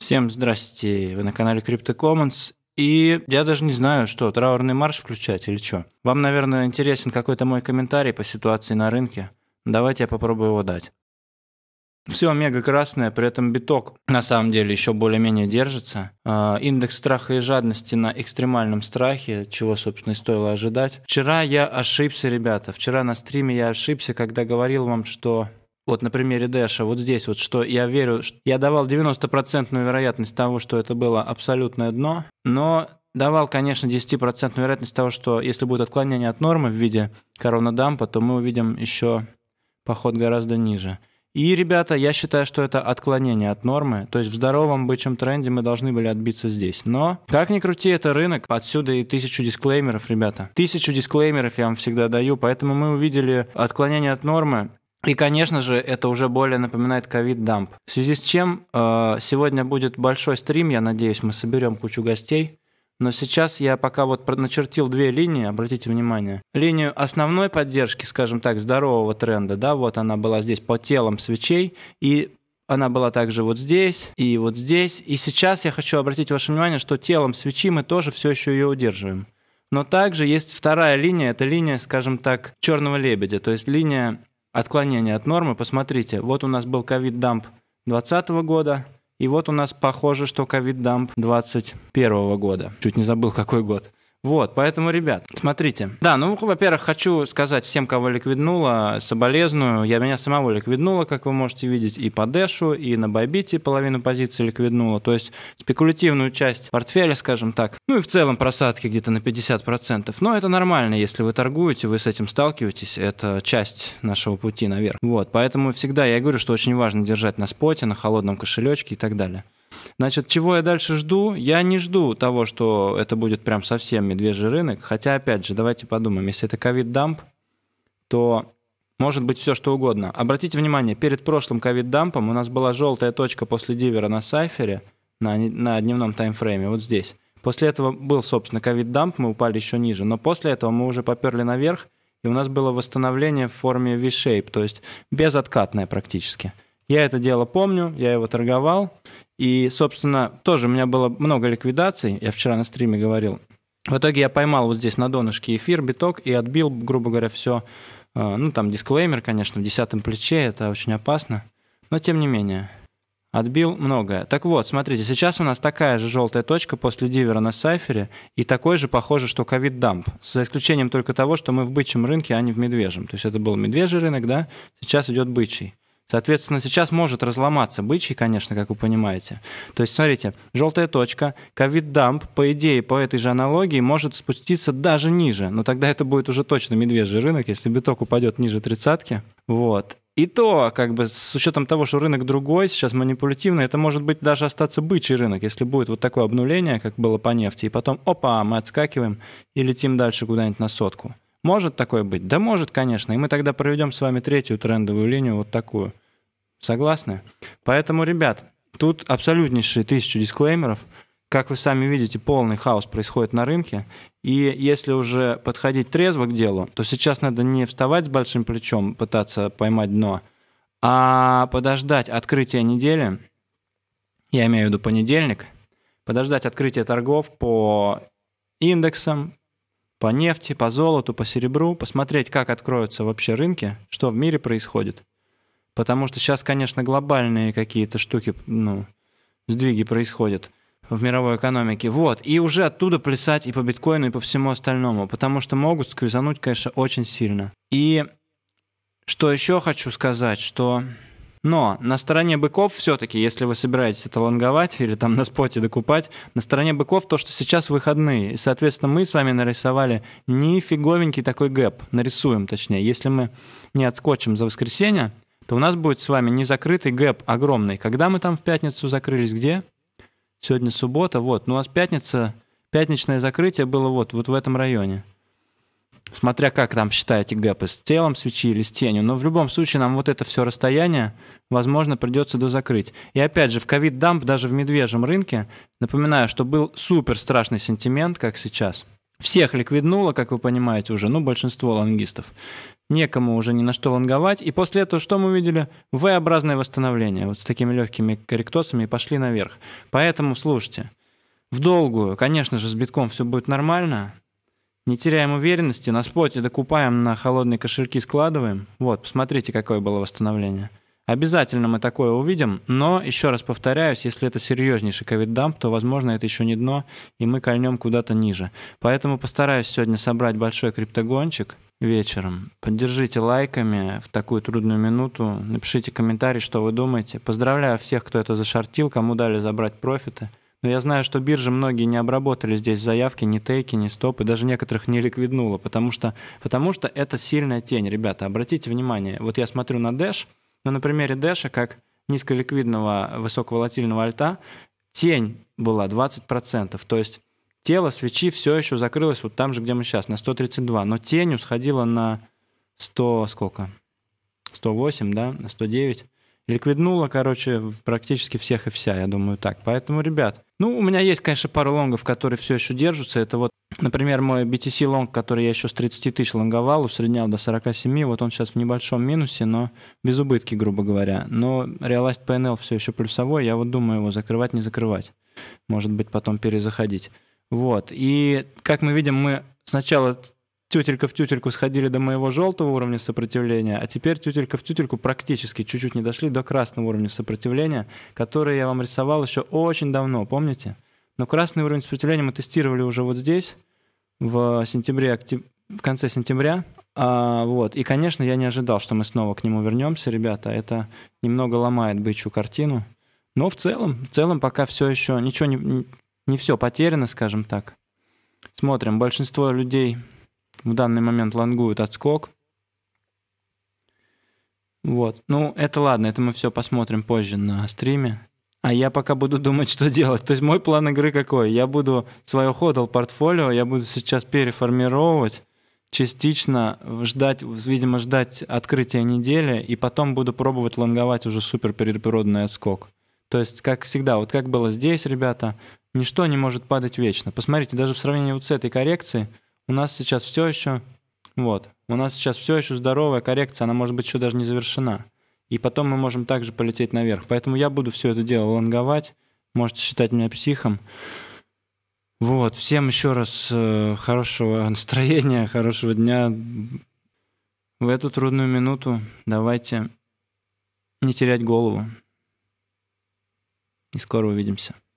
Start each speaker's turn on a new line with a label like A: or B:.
A: Всем здрасте, вы на канале Crypto Commons. И я даже не знаю, что, траурный марш включать или что. Вам, наверное, интересен какой-то мой комментарий по ситуации на рынке. Давайте я попробую его дать. Все мега красное, при этом биток на самом деле еще более-менее держится. А, индекс страха и жадности на экстремальном страхе, чего, собственно, и стоило ожидать. Вчера я ошибся, ребята. Вчера на стриме я ошибся, когда говорил вам, что вот на примере Дэша, вот здесь вот, что я верю, что я давал 90% вероятность того, что это было абсолютное дно, но давал, конечно, 10% вероятность того, что если будет отклонение от нормы в виде коронадампа, то мы увидим еще поход гораздо ниже. И, ребята, я считаю, что это отклонение от нормы. То есть в здоровом бычьем тренде мы должны были отбиться здесь. Но, как ни крути, это рынок. Отсюда и тысячу дисклеймеров, ребята. Тысячу дисклеймеров я вам всегда даю. Поэтому мы увидели отклонение от нормы. И, конечно же, это уже более напоминает ковид-дамп. В связи с чем э, сегодня будет большой стрим, я надеюсь, мы соберем кучу гостей. Но сейчас я пока вот начертил две линии, обратите внимание. Линию основной поддержки, скажем так, здорового тренда, да, вот она была здесь по телам свечей, и она была также вот здесь и вот здесь. И сейчас я хочу обратить ваше внимание, что телом свечи мы тоже все еще ее удерживаем. Но также есть вторая линия, это линия, скажем так, черного лебедя, то есть линия отклонение от нормы. Посмотрите, вот у нас был ковид-дамп 2020 года, и вот у нас похоже, что ковид-дамп 2021 года. Чуть не забыл, какой год. Вот, поэтому, ребят, смотрите. Да, ну, во-первых, хочу сказать всем, кого ликвиднуло, соболезную. Я меня самого ликвиднула, как вы можете видеть, и по Дэшу, и на Байбите половину позиции ликвиднула. То есть спекулятивную часть портфеля, скажем так. Ну и в целом просадки где-то на 50%. Но это нормально, если вы торгуете, вы с этим сталкиваетесь. Это часть нашего пути наверх. Вот, поэтому всегда я говорю, что очень важно держать на споте, на холодном кошелечке и так далее. Значит, чего я дальше жду? Я не жду того, что это будет прям совсем медвежий рынок. Хотя, опять же, давайте подумаем, если это ковид-дамп, то может быть все что угодно. Обратите внимание, перед прошлым ковид-дампом у нас была желтая точка после дивера на сайфере на, на дневном таймфрейме, вот здесь. После этого был, собственно, ковид-дамп, мы упали еще ниже, но после этого мы уже поперли наверх, и у нас было восстановление в форме V-shape, то есть безоткатное практически. Я это дело помню, я его торговал. И, собственно, тоже у меня было много ликвидаций. Я вчера на стриме говорил. В итоге я поймал вот здесь на донышке эфир, биток и отбил, грубо говоря, все. А, ну, там дисклеймер, конечно, в десятом плече, это очень опасно. Но тем не менее, отбил многое. Так вот, смотрите, сейчас у нас такая же желтая точка после дивера на сайфере и такой же, похоже, что ковид-дамп. За исключением только того, что мы в бычьем рынке, а не в медвежьем. То есть это был медвежий рынок, да, сейчас идет бычий. Соответственно, сейчас может разломаться бычий, конечно, как вы понимаете. То есть, смотрите, желтая точка, ковид-дамп, по идее, по этой же аналогии, может спуститься даже ниже. Но тогда это будет уже точно медвежий рынок, если биток упадет ниже тридцатки. Вот. И то, как бы, с учетом того, что рынок другой, сейчас манипулятивный, это может быть даже остаться бычий рынок, если будет вот такое обнуление, как было по нефти, и потом, опа, мы отскакиваем и летим дальше куда-нибудь на сотку. Может такое быть? Да может, конечно. И мы тогда проведем с вами третью трендовую линию, вот такую. Согласны? Поэтому, ребят, тут абсолютнейшие тысячи дисклеймеров. Как вы сами видите, полный хаос происходит на рынке. И если уже подходить трезво к делу, то сейчас надо не вставать с большим плечом, пытаться поймать дно, а подождать открытия недели, я имею в виду понедельник, подождать открытия торгов по индексам, по нефти, по золоту, по серебру, посмотреть, как откроются вообще рынки, что в мире происходит. Потому что сейчас, конечно, глобальные какие-то штуки, ну, сдвиги происходят в мировой экономике. Вот, и уже оттуда плясать и по биткоину, и по всему остальному, потому что могут скрюзануть, конечно, очень сильно. И что еще хочу сказать, что но на стороне быков все-таки, если вы собираетесь это лонговать или там на споте докупать, на стороне быков то, что сейчас выходные. И, соответственно, мы с вами нарисовали нифиговенький такой гэп. Нарисуем, точнее. Если мы не отскочим за воскресенье, то у нас будет с вами не закрытый гэп огромный. Когда мы там в пятницу закрылись? Где? Сегодня суббота, вот. Ну, у нас пятница, пятничное закрытие было вот, вот в этом районе. Смотря как там считаете гэпы, с телом свечи или с тенью. Но в любом случае нам вот это все расстояние, возможно, придется дозакрыть. И опять же, в ковид-дамп даже в медвежьем рынке, напоминаю, что был супер страшный сентимент, как сейчас. Всех ликвиднуло, как вы понимаете уже, ну, большинство лонгистов. Некому уже ни на что лонговать. И после этого что мы видели? V-образное восстановление. Вот с такими легкими корректосами и пошли наверх. Поэтому слушайте. В долгую, конечно же, с битком все будет нормально, не теряем уверенности, на споте докупаем, на холодные кошельки складываем. Вот, посмотрите, какое было восстановление. Обязательно мы такое увидим, но, еще раз повторяюсь, если это серьезнейший ковид-дамп, то, возможно, это еще не дно, и мы кольнем куда-то ниже. Поэтому постараюсь сегодня собрать большой криптогончик вечером. Поддержите лайками в такую трудную минуту, напишите комментарий, что вы думаете. Поздравляю всех, кто это зашортил, кому дали забрать профиты. Но я знаю, что биржи многие не обработали здесь заявки, ни тейки, ни стопы, даже некоторых не ликвиднуло, потому что, потому что это сильная тень. Ребята, обратите внимание, вот я смотрю на Dash, но на примере Dash, а как низколиквидного высоковолатильного альта, тень была 20%, то есть тело свечи все еще закрылось вот там же, где мы сейчас, на 132, но тень усходила на 100 сколько? 108, да, на 109 ликвиднула, короче, практически всех и вся, я думаю, так. Поэтому, ребят, ну, у меня есть, конечно, пару лонгов, которые все еще держатся. Это вот, например, мой BTC лонг, который я еще с 30 тысяч лонговал, усреднял до 47, вот он сейчас в небольшом минусе, но без убытки, грубо говоря. Но Realized PNL все еще плюсовой, я вот думаю его закрывать, не закрывать. Может быть, потом перезаходить. Вот, и как мы видим, мы сначала тютелька в тютельку сходили до моего желтого уровня сопротивления, а теперь тютелька в тютельку практически чуть-чуть не дошли до красного уровня сопротивления, который я вам рисовал еще очень давно, помните? Но красный уровень сопротивления мы тестировали уже вот здесь, в сентябре, в конце сентября. А, вот. И, конечно, я не ожидал, что мы снова к нему вернемся, ребята. Это немного ломает бычью картину. Но в целом, в целом пока все еще, ничего не, не все потеряно, скажем так. Смотрим, большинство людей в данный момент лонгуют отскок. Вот. Ну, это ладно, это мы все посмотрим позже на стриме. А я пока буду думать, что делать. То есть мой план игры какой? Я буду свое ходл портфолио, я буду сейчас переформировать, частично ждать, видимо, ждать открытия недели, и потом буду пробовать лонговать уже супер переперодный отскок. То есть, как всегда, вот как было здесь, ребята, ничто не может падать вечно. Посмотрите, даже в сравнении вот с этой коррекцией, у нас сейчас все еще... Вот. У нас сейчас все еще здоровая коррекция, она может быть еще даже не завершена. И потом мы можем также полететь наверх. Поэтому я буду все это дело лонговать. Можете считать меня психом. Вот. Всем еще раз э, хорошего настроения, хорошего дня. В эту трудную минуту давайте не терять голову. И скоро увидимся.